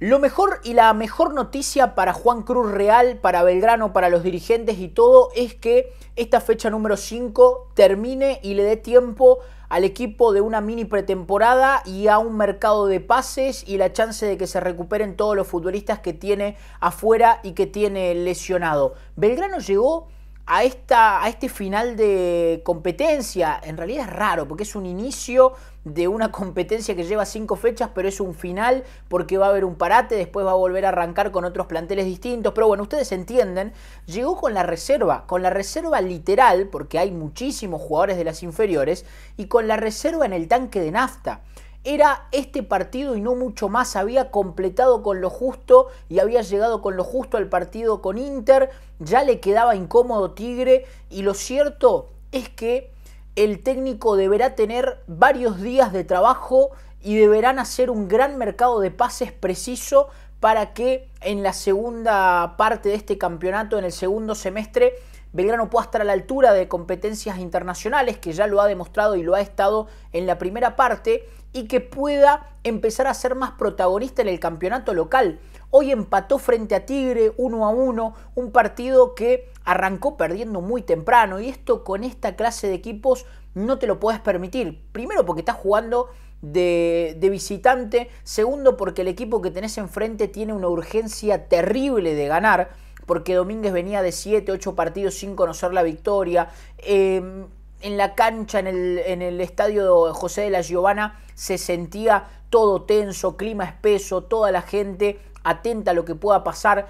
Lo mejor y la mejor noticia para Juan Cruz Real, para Belgrano, para los dirigentes y todo es que esta fecha número 5 termine y le dé tiempo al equipo de una mini pretemporada y a un mercado de pases y la chance de que se recuperen todos los futbolistas que tiene afuera y que tiene lesionado. Belgrano llegó a, esta, a este final de competencia. En realidad es raro porque es un inicio de una competencia que lleva cinco fechas, pero es un final porque va a haber un parate, después va a volver a arrancar con otros planteles distintos. Pero bueno, ustedes entienden, llegó con la reserva, con la reserva literal, porque hay muchísimos jugadores de las inferiores, y con la reserva en el tanque de nafta. Era este partido y no mucho más. Había completado con lo justo y había llegado con lo justo al partido con Inter. Ya le quedaba incómodo Tigre. Y lo cierto es que el técnico deberá tener varios días de trabajo y deberán hacer un gran mercado de pases preciso para que en la segunda parte de este campeonato, en el segundo semestre, Belgrano pueda estar a la altura de competencias internacionales, que ya lo ha demostrado y lo ha estado en la primera parte, y que pueda empezar a ser más protagonista en el campeonato local. Hoy empató frente a Tigre 1 a 1, un partido que arrancó perdiendo muy temprano y esto con esta clase de equipos no te lo puedes permitir. Primero porque estás jugando de, de, visitante, segundo porque el equipo que tenés enfrente tiene una urgencia terrible de ganar porque Domínguez venía de 7, 8 partidos sin conocer la victoria. Em, en la cancha, en el, en el estadio José de la Giovana, se sentía todo tenso, clima espeso, toda la gente atenta a lo que pueda pasar.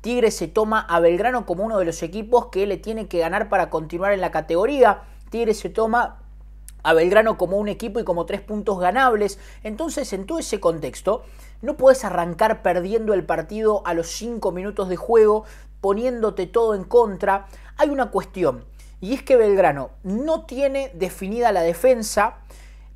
Tigre se toma a Belgrano como uno de los equipos que le tiene que ganar para continuar en la categoría. Tigre se toma a Belgrano como un equipo y como tres puntos ganables. Entonces, en todo ese contexto, no puedes arrancar perdiendo el partido a los cinco minutos de juego, poniéndote todo en contra. Hay una cuestión, y es que Belgrano no tiene definida la defensa,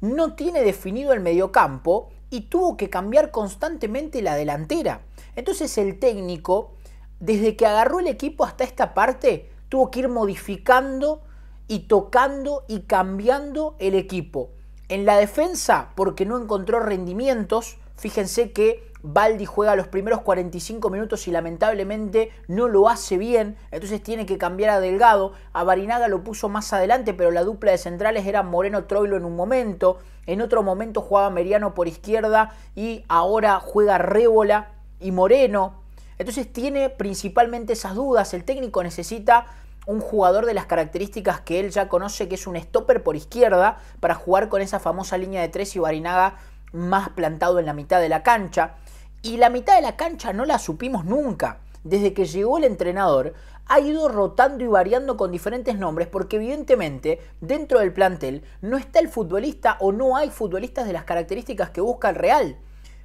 no tiene definido el mediocampo y tuvo que cambiar constantemente la delantera. Entonces, el técnico, desde que agarró el equipo hasta esta parte, tuvo que ir modificando y tocando y cambiando el equipo. En la defensa, porque no encontró rendimientos, fíjense que Baldi juega los primeros 45 minutos y lamentablemente no lo hace bien, entonces tiene que cambiar a Delgado. A Barinaga lo puso más adelante, pero la dupla de centrales era Moreno Troilo en un momento, en otro momento jugaba Meriano por izquierda y ahora juega Rébola y Moreno. Entonces tiene principalmente esas dudas, el técnico necesita un jugador de las características que él ya conoce, que es un stopper por izquierda, para jugar con esa famosa línea de tres y Barinaga más plantado en la mitad de la cancha. Y la mitad de la cancha no la supimos nunca. Desde que llegó el entrenador, ha ido rotando y variando con diferentes nombres porque evidentemente dentro del plantel no está el futbolista o no hay futbolistas de las características que busca el Real.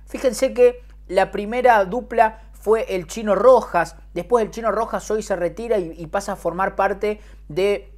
Fíjense que la primera dupla fue el Chino Rojas. Después el Chino Rojas hoy se retira y, pasa a formar parte de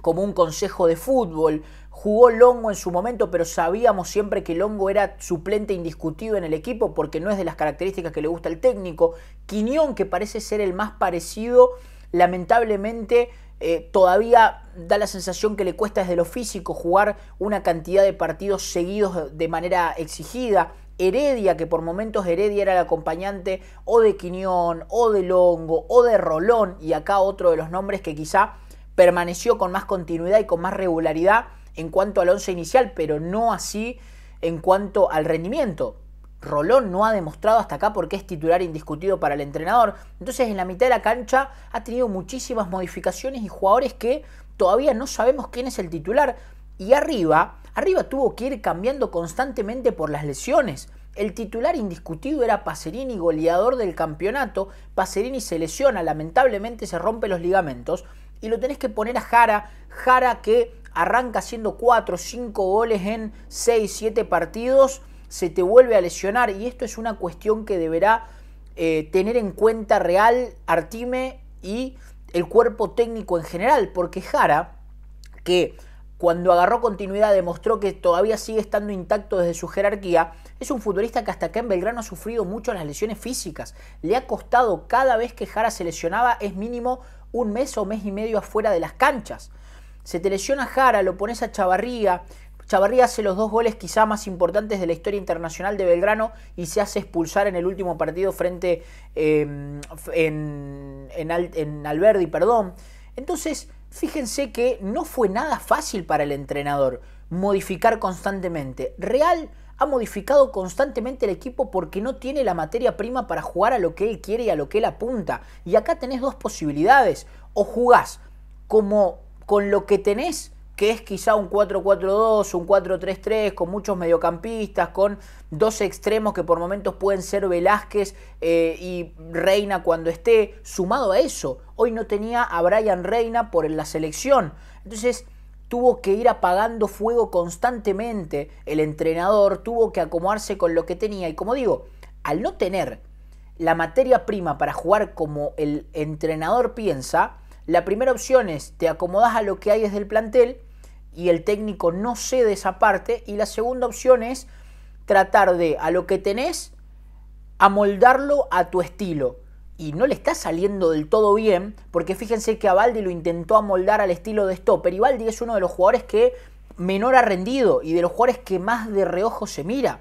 como un consejo de fútbol. Jugó Longo en su momento, pero sabíamos siempre que Longo era suplente indiscutido en el equipo porque no es de las características que le gusta el técnico. Quiñón, que parece ser el más parecido, lamentablemente eh, todavía da la sensación que le cuesta desde lo físico jugar una cantidad de partidos seguidos de manera exigida. Heredia, que por momentos Heredia era el acompañante o de Quiñón, o de Longo, o de Rolón, y acá otro de los nombres que quizá permaneció con más continuidad y con más regularidad en cuanto al once inicial, pero no así en cuanto al rendimiento. Rolón no ha demostrado hasta acá porque es titular indiscutido para el entrenador. Entonces en la mitad de la cancha ha tenido muchísimas modificaciones y jugadores que todavía no sabemos quién es el titular. Y arriba, arriba tuvo que ir cambiando constantemente por las lesiones. El titular indiscutido era Pacerini, goleador del campeonato. Pacerini se lesiona, lamentablemente se rompe los ligamentos. Y lo tenés que poner a Jara. Jara que arranca haciendo 4, 5 goles en 6, 7 partidos. Se te vuelve a lesionar. Y esto es una cuestión que deberá eh, tener en cuenta Real, Artime y el cuerpo técnico en general. Porque Jara, que cuando agarró continuidad demostró que todavía sigue estando intacto desde su jerarquía, es un futbolista que hasta acá en Belgrano ha sufrido mucho las lesiones físicas. Le ha costado cada vez que Jara se lesionaba es mínimo un mes o mes y medio afuera de las canchas. Se te lesiona Jara, lo pones a Chavarría, Chavarría hace los dos goles quizá más importantes de la historia internacional de Belgrano y se hace expulsar en el último partido frente em, en, en, en Alberdi, perdón. Entonces, Fíjense que no fue nada fácil para el entrenador modificar constantemente. Real ha modificado constantemente el equipo porque no tiene la materia prima para jugar a lo que él quiere y a lo que él apunta. Y acá tenés dos posibilidades. O jugás como con lo que tenés que es quizá un 4-4-2, un 4-3-3, con muchos mediocampistas, con dos extremos que por momentos pueden ser Velázquez eh, y Reina cuando esté. Sumado a eso, hoy no tenía a Brian Reina por la selección. Entonces tuvo que ir apagando fuego constantemente el entrenador, tuvo que acomodarse con lo que tenía. Y como digo, al no tener la materia prima para jugar como el entrenador piensa, la primera opción es te acomodas a lo que hay desde el plantel y el técnico no cede esa parte. Y la segunda opción es tratar de a lo que tenés amoldarlo a tu estilo. Y no le está saliendo del todo bien, porque fíjense que a Baldi lo intentó amoldar al estilo de Stopper. Y Valdi es uno de los jugadores que menor ha rendido y de los jugadores que más de reojo se mira.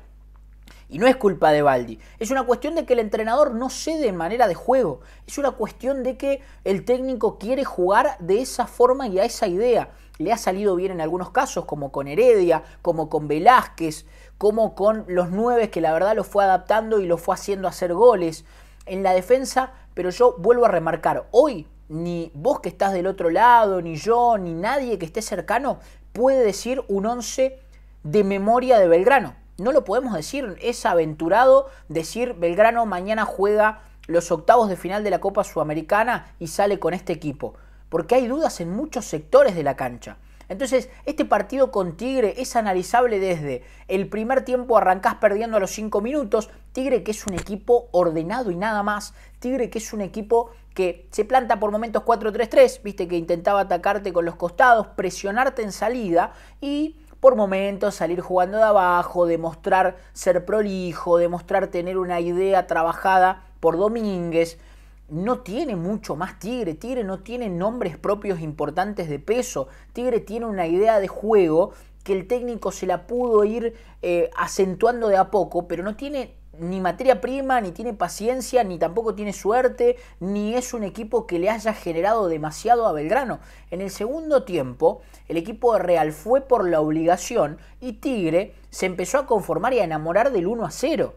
Y no es culpa de Baldi. Es una cuestión de que el entrenador no cede en manera de juego. Es una cuestión de que el técnico quiere jugar de esa forma y a esa idea. Le ha salido bien en algunos casos, como con Heredia, como con Velázquez, como con los nueve que la verdad lo fue adaptando y lo fue haciendo hacer goles en la defensa. Pero yo vuelvo a remarcar, hoy ni vos que estás del otro lado, ni yo, ni nadie que esté cercano puede decir un 11 de memoria de Belgrano no lo podemos decir, es aventurado decir Belgrano mañana juega los octavos de final de la Copa Sudamericana y sale con este equipo, porque hay dudas en muchos sectores de la cancha. Entonces, este partido con Tigre es analizable desde el primer tiempo arrancás perdiendo a los 5 minutos, Tigre que es un equipo ordenado y nada más, Tigre que es un equipo que se planta por momentos 4-3-3, viste que intentaba atacarte con los costados, presionarte en salida y por momentos salir jugando de abajo, demostrar ser prolijo, demostrar tener una idea trabajada por Domínguez. No tiene mucho más Tigre. Tigre no tiene nombres propios importantes de peso. Tigre tiene una idea de juego que el técnico se la pudo ir eh, acentuando de a poco, pero no tiene ni materia prima, ni tiene paciencia, ni tampoco tiene suerte, ni es un equipo que le haya generado demasiado a Belgrano. En el segundo tiempo, el equipo de Real fue por la obligación y Tigre se empezó a conformar y a enamorar del 1 a 0.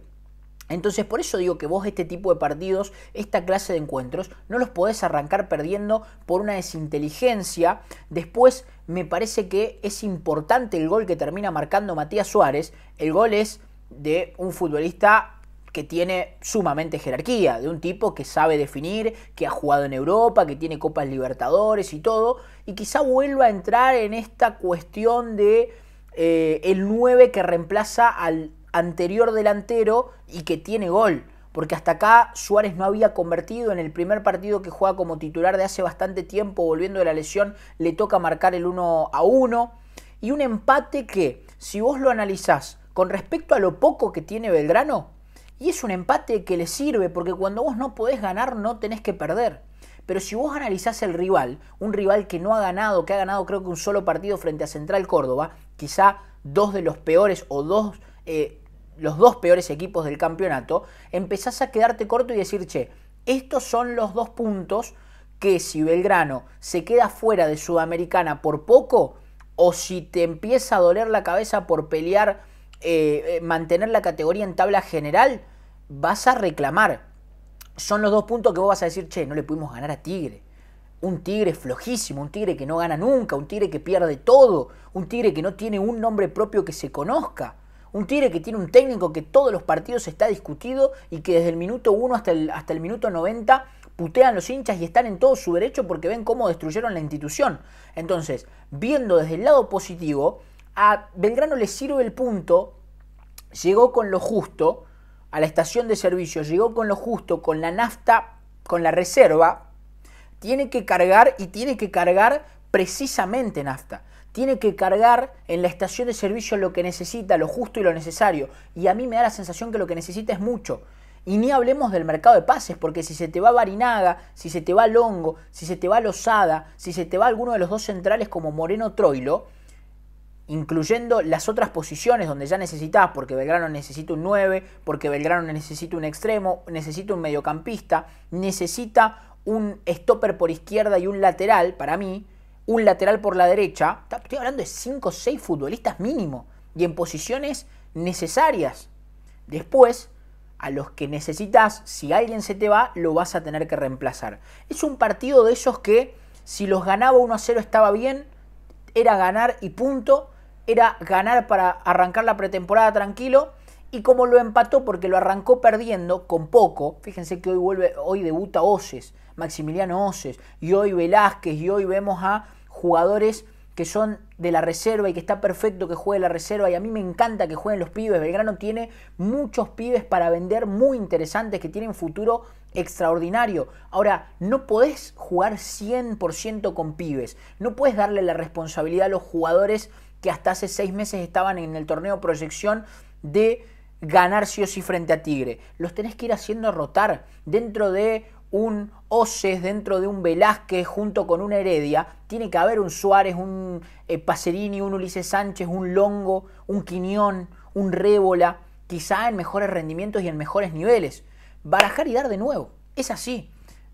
Entonces por eso digo que vos este tipo de partidos, esta clase de encuentros, no los podés arrancar perdiendo por una desinteligencia. Después me parece que es importante el gol que termina marcando Matías Suárez. El gol es de un futbolista que tiene sumamente jerarquía, de un tipo que sabe definir, que ha jugado en Europa, que tiene Copas Libertadores y todo, y quizá vuelva a entrar en esta cuestión de eh, el 9 que reemplaza al anterior delantero y que tiene gol. Porque hasta acá Suárez no había convertido en el primer partido que juega como titular de hace bastante tiempo, volviendo de la lesión, le toca marcar el 1 a 1. Y un empate que, si vos lo analizás con respecto a lo poco que tiene Belgrano. Y es un empate que le sirve porque cuando vos no podés ganar no tenés que perder. Pero si vos analizás el rival, un rival que no ha ganado, que ha ganado creo que un solo partido frente a Central Córdoba, quizá dos de los peores o dos, eh, los dos peores equipos del campeonato, empezás a quedarte corto y decir, che, estos son los dos puntos que si Belgrano se queda fuera de Sudamericana por poco, o si te empieza a doler la cabeza por pelear eh, eh, mantener la categoría en tabla general, vas a reclamar. Son los dos puntos que vos vas a decir, che, no le pudimos ganar a Tigre. Un Tigre flojísimo, un Tigre que no gana nunca, un Tigre que pierde todo, un Tigre que no tiene un nombre propio que se conozca. Un Tigre que tiene un técnico que todos los partidos está discutido y que desde el minuto 1 hasta el, hasta el minuto 90 putean los hinchas y están en todo su derecho porque ven cómo destruyeron la institución. Entonces, viendo desde el lado positivo, a Belgrano le sirve el punto, llegó con lo justo a la estación de servicio, llegó con lo justo, con la nafta, con la reserva, tiene que cargar y tiene que cargar precisamente nafta. Tiene que cargar en la estación de servicio lo que necesita, lo justo y lo necesario. Y a mí me da la sensación que lo que necesita es mucho. Y ni hablemos del mercado de pases, porque si se te va Barinaga, si se te va Longo, si se te va Lozada, si se te va alguno de los dos centrales como Moreno Troilo, incluyendo las otras posiciones donde ya necesitas, porque Belgrano necesita un 9, porque Belgrano necesita un extremo, necesita un mediocampista, necesita un stopper por izquierda y un lateral, para mí, un lateral por la derecha, estoy hablando de 5 o 6 futbolistas mínimo y en posiciones necesarias. Después, a los que necesitas, si alguien se te va, lo vas a tener que reemplazar. Es un partido de esos que si los ganaba 1 a 0 estaba bien, era ganar y punto, era ganar para arrancar la pretemporada tranquilo. Y como lo empató porque lo arrancó perdiendo con poco, fíjense que hoy vuelve, hoy debuta Oces, Maximiliano Oces, y hoy Velázquez, y hoy vemos a jugadores que son de la reserva y que está perfecto que juegue la reserva y a mí me encanta que jueguen los pibes. Belgrano tiene muchos pibes para vender muy interesantes que tienen futuro extraordinario. Ahora, no podés jugar 100% con pibes, no puedes darle la responsabilidad a los jugadores que hasta hace seis meses estaban en el torneo proyección de ganar sí o sí frente a Tigre. Los tenés que ir haciendo rotar dentro de un Oces, dentro de un Velázquez, junto con una Heredia. Tiene que haber un Suárez, un eh, Pacerini, un Ulises Sánchez, un Longo, un Quiñón, un Rébola, quizá en mejores rendimientos y en mejores niveles. Barajar y dar de nuevo. Es así.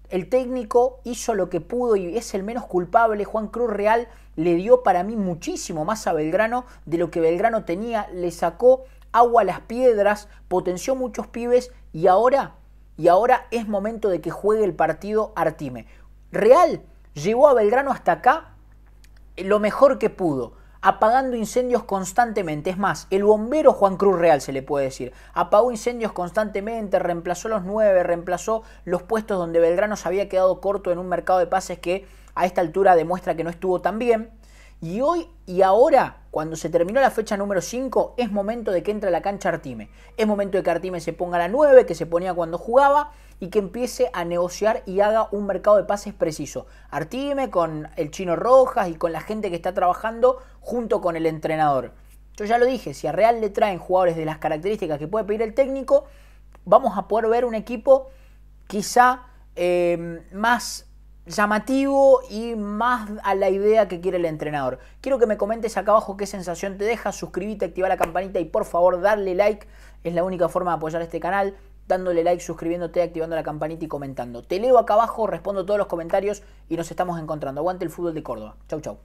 El técnico hizo lo que pudo y es el menos culpable. Juan Cruz Real le dio para mí muchísimo más a Belgrano de lo que Belgrano tenía. Le sacó agua a las piedras, potenció muchos pibes y ahora, y ahora es momento de que juegue el partido Artime. Real llevó a Belgrano hasta acá lo mejor que pudo apagando incendios constantemente. Es más, el bombero Juan Cruz Real se le puede decir. Apagó incendios constantemente, reemplazó los nueve, reemplazó los puestos donde Belgrano se había quedado corto en un mercado de pases que a esta altura demuestra que no estuvo tan bien. Y hoy y ahora, cuando se terminó la fecha número 5, es momento de que entre a la cancha Artime. Es momento de que Artime se ponga la 9, que se ponía cuando jugaba y que empiece a negociar y haga un mercado de pases preciso. Artime con el chino Rojas y con la gente que está trabajando junto con el entrenador. Yo ya lo dije, si a Real le traen jugadores de las características que puede pedir el técnico, vamos a poder ver un equipo quizá eh, más llamativo y más a la idea que quiere el entrenador. Quiero que me comentes acá abajo qué sensación te deja, suscríbete, activa la campanita y por favor darle like, es la única forma de apoyar este canal, dándole like, suscribiéndote, activando la campanita y comentando. Te leo acá abajo, respondo todos los comentarios y nos estamos encontrando. Aguante el fútbol de Córdoba. Chau, chau.